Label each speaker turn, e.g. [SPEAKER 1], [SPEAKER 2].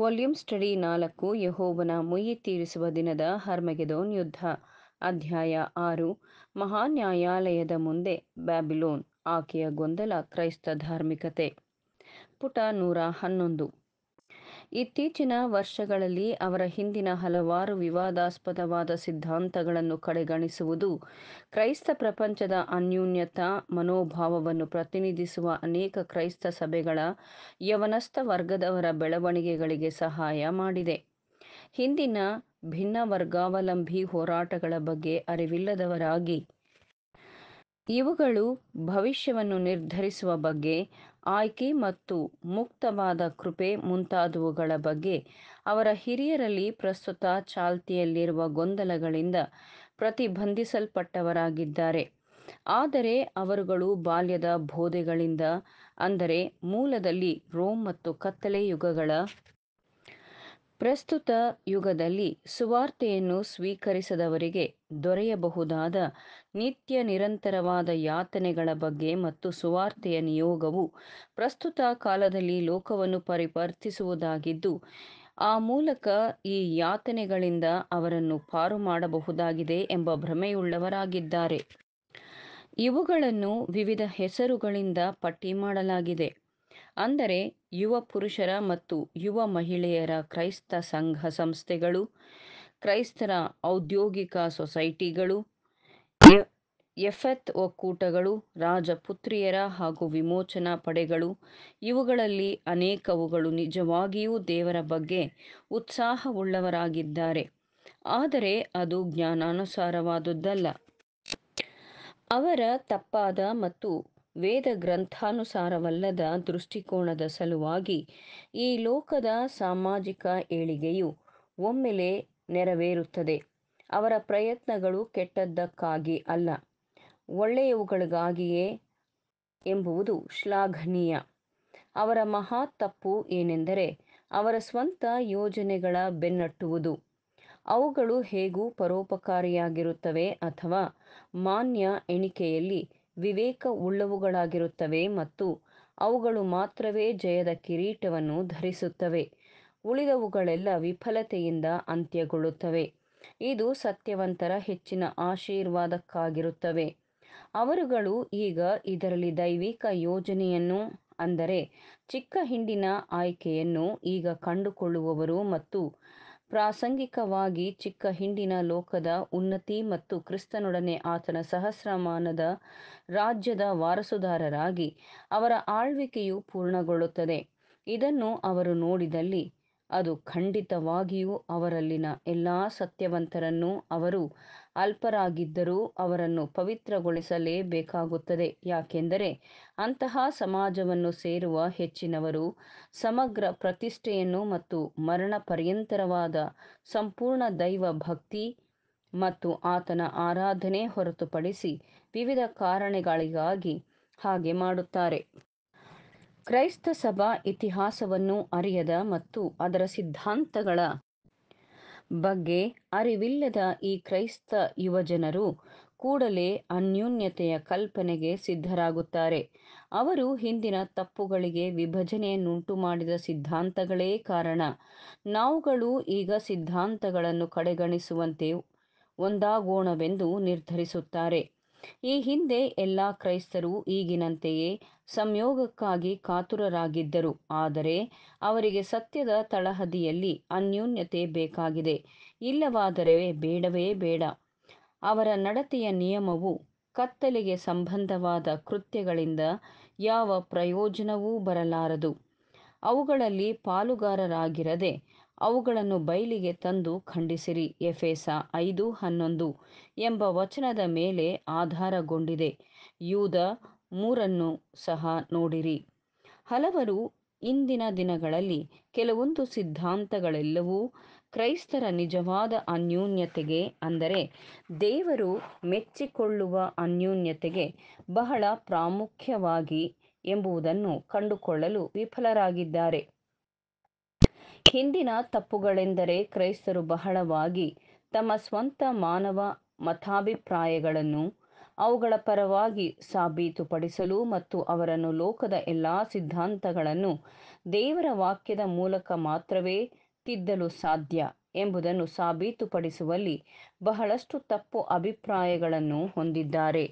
[SPEAKER 1] volume study ನಾಲ್ಕು ಯಹೋವನ ಮುಯಿ ತೀರಿಸುವ ದಿನದ ಹರ್ಮಗೆದೋನ್ ಯುದ್ಧ ಅಧ್ಯಾಯ ಆರು ಮಹಾನ್ಯಾಯಾಲಯದ ಮುಂದೆ ಬ್ಯಾಬಿಲೋನ್ ಆಕೆಯ ಗೊಂದಲ ಕ್ರೈಸ್ತ ಧಾರ್ಮಿಕತೆ ಪುಟ ನೂರ ಹನ್ನೊಂದು ಇತ್ತೀಚಿನ ವರ್ಷಗಳಲ್ಲಿ ಅವರ ಹಿಂದಿನ ಹಲವಾರು ವಿವಾದಾಸ್ಪದವಾದ ಸಿದ್ಧಾಂತಗಳನ್ನು ಕಡೆಗಣಿಸುವುದು ಕ್ರೈಸ್ತ ಪ್ರಪಂಚದ ಅನ್ಯೂನ್ಯತಾ ಮನೋಭಾವವನ್ನು ಪ್ರತಿನಿಧಿಸುವ ಅನೇಕ ಕ್ರೈಸ್ತ ಸಭೆಗಳ ಯವನಸ್ಥ ವರ್ಗದವರ ಬೆಳವಣಿಗೆಗಳಿಗೆ ಸಹಾಯ ಮಾಡಿದೆ ಹಿಂದಿನ ಭಿನ್ನ ವರ್ಗಾವಲಂಬಿ ಹೋರಾಟಗಳ ಬಗ್ಗೆ ಅರಿವಿಲ್ಲದವರಾಗಿ ಇವುಗಳು ಭವಿಷ್ಯವನ್ನು ನಿರ್ಧರಿಸುವ ಬಗ್ಗೆ ಆಯ್ಕೆ ಮತ್ತು ಮುಕ್ತವಾದ ಕೃಪೆ ಮುಂತಾದವುಗಳ ಬಗ್ಗೆ ಅವರ ಹಿರಿಯರಲ್ಲಿ ಪ್ರಸ್ತುತ ಚಾಲ್ತಿಯಲ್ಲಿರುವ ಗೊಂದಲಗಳಿಂದ ಪ್ರತಿಬಂಧಿಸಲ್ಪಟ್ಟವರಾಗಿದ್ದಾರೆ ಆದರೆ ಅವರುಗಳು ಬಾಲ್ಯದ ಬೋಧೆಗಳಿಂದ ಅಂದರೆ ಮೂಲದಲ್ಲಿ ರೋಮ್ ಮತ್ತು ಕತ್ತಲೆ ಯುಗಗಳ ಪ್ರಸ್ತುತ ಯುಗದಲ್ಲಿ ಸುವಾರ್ತೆಯನ್ನು ಸ್ವೀಕರಿಸದವರಿಗೆ ದೊರೆಯಬಹುದಾದ ನಿತ್ಯ ನಿರಂತರವಾದ ಯಾತನೆಗಳ ಬಗ್ಗೆ ಮತ್ತು ಸುವಾರ್ತೆಯ ನಿಯೋಗವು ಪ್ರಸ್ತುತ ಕಾಲದಲ್ಲಿ ಲೋಕವನ್ನು ಪರಿವರ್ತಿಸುವುದಾಗಿದ್ದು ಆ ಮೂಲಕ ಈ ಯಾತನೆಗಳಿಂದ ಅವರನ್ನು ಪಾರು ಮಾಡಬಹುದಾಗಿದೆ ಎಂಬ ಭ್ರಮೆಯುಳ್ಳವರಾಗಿದ್ದಾರೆ ಇವುಗಳನ್ನು ವಿವಿಧ ಹೆಸರುಗಳಿಂದ ಪಟ್ಟಿ ಮಾಡಲಾಗಿದೆ ಅಂದರೆ ಯುವ ಪುರುಷರ ಮತ್ತು ಯುವ ಮಹಿಳೆಯರ ಕ್ರೈಸ್ತ ಸಂಘ ಸಂಸ್ಥೆಗಳು ಕ್ರೈಸ್ತರ ಔದ್ಯೋಗಿಕ ಸೊಸೈಟಿಗಳು ಎಫೆತ್ ಒಕ್ಕೂಟಗಳು ರಾಜಪುತ್ರಿಯರ ಹಾಗೂ ವಿಮೋಚನಾ ಪಡೆಗಳು ಇವುಗಳಲ್ಲಿ ಅನೇಕವುಗಳು ನಿಜವಾಗಿಯೂ ದೇವರ ಬಗ್ಗೆ ಉತ್ಸಾಹವುಳ್ಳವರಾಗಿದ್ದಾರೆ ಆದರೆ ಅದು ಜ್ಞಾನಾನುಸಾರವಾದುದಲ್ಲ ಅವರ ತಪ್ಪಾದ ಮತ್ತು ವೇದ ಗ್ರಂಥಾನುಸಾರವಲ್ಲದ ದೃಷ್ಟಿಕೋನದ ಸಲುವಾಗಿ ಈ ಲೋಕದ ಸಾಮಾಜಿಕ ಏಳಿಗೆಯು ಒಮ್ಮೆಲೆ ನೆರವೇರುತ್ತದೆ ಅವರ ಪ್ರಯತ್ನಗಳು ಕೆಟ್ಟದ್ದಕ್ಕಾಗಿ ಅಲ್ಲ ಒಳ್ಳೆಯವುಗಳಿಗಾಗಿಯೇ ಎಂಬುದು ಶ್ಲಾಘನೀಯ ಅವರ ಮಹಾ ತಪ್ಪು ಏನೆಂದರೆ ಅವರ ಸ್ವಂತ ಯೋಜನೆಗಳ ಬೆನ್ನಟ್ಟುವುದು ಅವುಗಳು ಹೇಗೂ ಪರೋಪಕಾರಿಯಾಗಿರುತ್ತವೆ ಅಥವಾ ಮಾನ್ಯ ಎಣಿಕೆಯಲ್ಲಿ ವಿವೇಕ ಉಳ್ಳವುಗಳಾಗಿರುತ್ತವೆ ಮತ್ತು ಅವುಗಳು ಮಾತ್ರವೇ ಜಯದ ಕಿರೀಟವನ್ನು ಧರಿಸುತ್ತವೆ ಉಳಿದವುಗಳೆಲ್ಲ ವಿಫಲತೆಯಿಂದ ಅಂತ್ಯಗೊಳ್ಳುತ್ತವೆ ಇದು ಸತ್ಯವಂತರ ಹೆಚ್ಚಿನ ಆಶೀರ್ವಾದಕ್ಕಾಗಿರುತ್ತವೆ ಅವರುಗಳು ಈಗ ಇದರಲ್ಲಿ ದೈವಿಕ ಯೋಜನೆಯನ್ನು ಅಂದರೆ ಚಿಕ್ಕ ಹಿಂಡಿನ ಆಯ್ಕೆಯನ್ನು ಈಗ ಕಂಡುಕೊಳ್ಳುವವರು ಮತ್ತು ಪ್ರಾಸಂಗಿಕವಾಗಿ ಚಿಕ್ಕ ಹಿಂಡಿನ ಲೋಕದ ಉನ್ನತಿ ಮತ್ತು ಕ್ರಿಸ್ತನೊಡನೆ ಆತನ ಸಹಸ್ರಮಾನದ ರಾಜ್ಯದ ವಾರಸುದಾರರಾಗಿ ಅವರ ಆಳ್ವಿಕೆಯು ಪೂರ್ಣಗೊಳ್ಳುತ್ತದೆ ಇದನ್ನು ಅವರು ನೋಡಿದಲ್ಲಿ ಅದು ಖಂಡಿತವಾಗಿಯೂ ಅವರಲ್ಲಿನ ಎಲ್ಲ ಸತ್ಯವಂತರನ್ನು ಅವರು ಅಲ್ಪರಾಗಿದ್ದರೂ ಅವರನ್ನು ಪವಿತ್ರಗೊಳಿಸಲೇಬೇಕಾಗುತ್ತದೆ ಯಾಕೆಂದರೆ ಅಂತಹ ಸಮಾಜವನ್ನು ಸೇರುವ ಹೆಚ್ಚಿನವರು ಸಮಗ್ರ ಪ್ರತಿಷ್ಠೆಯನ್ನು ಮತ್ತು ಮರಣ ಪರ್ಯಂತರವಾದ ಸಂಪೂರ್ಣ ದೈವ ಭಕ್ತಿ ಮತ್ತು ಆತನ ಆರಾಧನೆ ಹೊರತುಪಡಿಸಿ ವಿವಿಧ ಕಾರಣಗಳಿಗಾಗಿ ಹಾಗೆ ಮಾಡುತ್ತಾರೆ ಕ್ರೈಸ್ತ ಸಭಾ ಇತಿಹಾಸವನ್ನು ಅರಿಯದ ಮತ್ತು ಅದರ ಸಿದ್ಧಾಂತಗಳ ಬಗ್ಗೆ ಅರಿವಿಲ್ಲದ ಈ ಕ್ರೈಸ್ತ ಯುವಜನರು ಕೂಡಲೇ ಅನ್ಯೋನ್ಯತೆಯ ಕಲ್ಪನೆಗೆ ಸಿದ್ಧರಾಗುತ್ತಾರೆ ಅವರು ಹಿಂದಿನ ತಪ್ಪುಗಳಿಗೆ ವಿಭಜನೆಯನ್ನುಂಟು ಮಾಡಿದ ಸಿದ್ಧಾಂತಗಳೇ ಕಾರಣ ನಾವುಗಳು ಈಗ ಸಿದ್ಧಾಂತಗಳನ್ನು ಕಡೆಗಣಿಸುವಂತೆ ಒಂದಾಗೋಣವೆಂದು ನಿರ್ಧರಿಸುತ್ತಾರೆ ಈ ಹಿಂದೆ ಎಲ್ಲ ಕ್ರೈಸ್ತರು ಈಗಿನಂತೆಯೇ ಸಂಯೋಗಕ್ಕಾಗಿ ಕಾತುರರಾಗಿದ್ದರು ಆದರೆ ಅವರಿಗೆ ಸತ್ಯದ ತಳಹದಿಯಲ್ಲಿ ಅನ್ಯೋನ್ಯತೆ ಬೇಕಾಗಿದೆ ಇಲ್ಲವಾದರೆ ಬೇಡವೇ ಬೇಡ ಅವರ ನಡತೆಯ ನಿಯಮವು ಕತ್ತಲೆಗೆ ಸಂಬಂಧವಾದ ಕೃತ್ಯಗಳಿಂದ ಯಾವ ಪ್ರಯೋಜನವೂ ಬರಲಾರದು ಅವುಗಳಲ್ಲಿ ಪಾಲುಗಾರರಾಗಿರದೆ ಅವುಗಳನ್ನು ಬಯಲಿಗೆ ತಂದು ಖಂಡಿಸಿರಿ ಎಫೇಸ ಐದು ಹನ್ನೊಂದು ಎಂಬ ವಚನದ ಮೇಲೆ ಆಧಾರಗೊಂಡಿದೆ ಯೂದ ಮೂರನ್ನು ಸಹ ನೋಡಿರಿ ಹಲವರು ಇಂದಿನ ದಿನಗಳಲ್ಲಿ ಕೆಲವೊಂದು ಸಿದ್ಧಾಂತಗಳೆಲ್ಲವೂ ಕ್ರೈಸ್ತರ ನಿಜವಾದ ಅನ್ಯೂನ್ಯತೆಗೆ ಅಂದರೆ ದೇವರು ಮೆಚ್ಚಿಕೊಳ್ಳುವ ಅನ್ಯೂನ್ಯತೆಗೆ ಬಹಳ ಪ್ರಾಮುಖ್ಯವಾಗಿ ಎಂಬುದನ್ನು ಕಂಡುಕೊಳ್ಳಲು ವಿಫಲರಾಗಿದ್ದಾರೆ ಹಿಂದಿನ ತಪ್ಪುಗಳೆಂದರೆ ಕ್ರೈಸ್ತರು ಬಹಳವಾಗಿ ತಮ್ಮ ಸ್ವಂತ ಮಾನವ ಮತಾಭಿಪ್ರಾಯಗಳನ್ನು ಅವುಗಳ ಪರವಾಗಿ ಸಾಬೀತುಪಡಿಸಲು ಮತ್ತು ಅವರನ್ನು ಲೋಕದ ಎಲ್ಲ ಸಿದ್ಧಾಂತಗಳನ್ನು ದೇವರ ವಾಕ್ಯದ ಮೂಲಕ ಮಾತ್ರವೇ ತಿದ್ದಲು ಸಾಧ್ಯ ಎಂಬುದನ್ನು ಸಾಬೀತುಪಡಿಸುವಲ್ಲಿ ಬಹಳಷ್ಟು ತಪ್ಪು ಅಭಿಪ್ರಾಯಗಳನ್ನು ಹೊಂದಿದ್ದಾರೆ